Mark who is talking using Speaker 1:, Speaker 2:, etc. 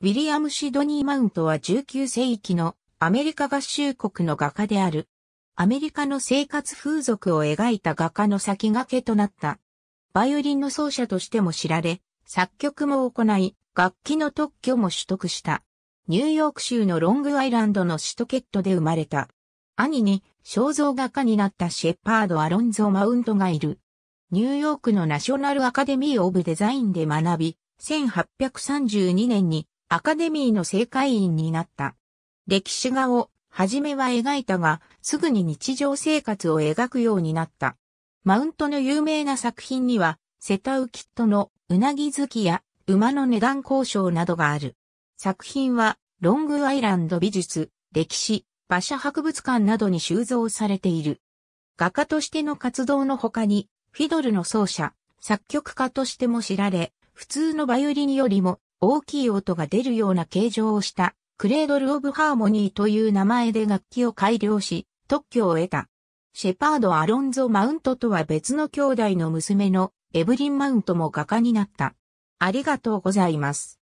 Speaker 1: ウィリアム・シドニー・マウントは19世紀のアメリカ合衆国の画家である。アメリカの生活風俗を描いた画家の先駆けとなった。バイオリンの奏者としても知られ、作曲も行い、楽器の特許も取得した。ニューヨーク州のロングアイランドのシュトケットで生まれた。兄に肖像画家になったシェパード・アロンゾ・マウントがいる。ニューヨークのナショナルアカデミー・オブ・デザインで学び、1832年にアカデミーの正会員になった。歴史画を、はじめは描いたが、すぐに日常生活を描くようになった。マウントの有名な作品には、セタウキットのうなぎ好きや馬の値段交渉などがある。作品は、ロングアイランド美術、歴史、馬車博物館などに収蔵されている。画家としての活動の他に、フィドルの奏者、作曲家としても知られ、普通のバイオリンよりも大きい音が出るような形状をしたクレードル・オブ・ハーモニーという名前で楽器を改良し特許を得た。シェパード・アロンゾ・マウントとは別の兄弟の娘のエブリン・マウントも画家になった。ありがとうございます。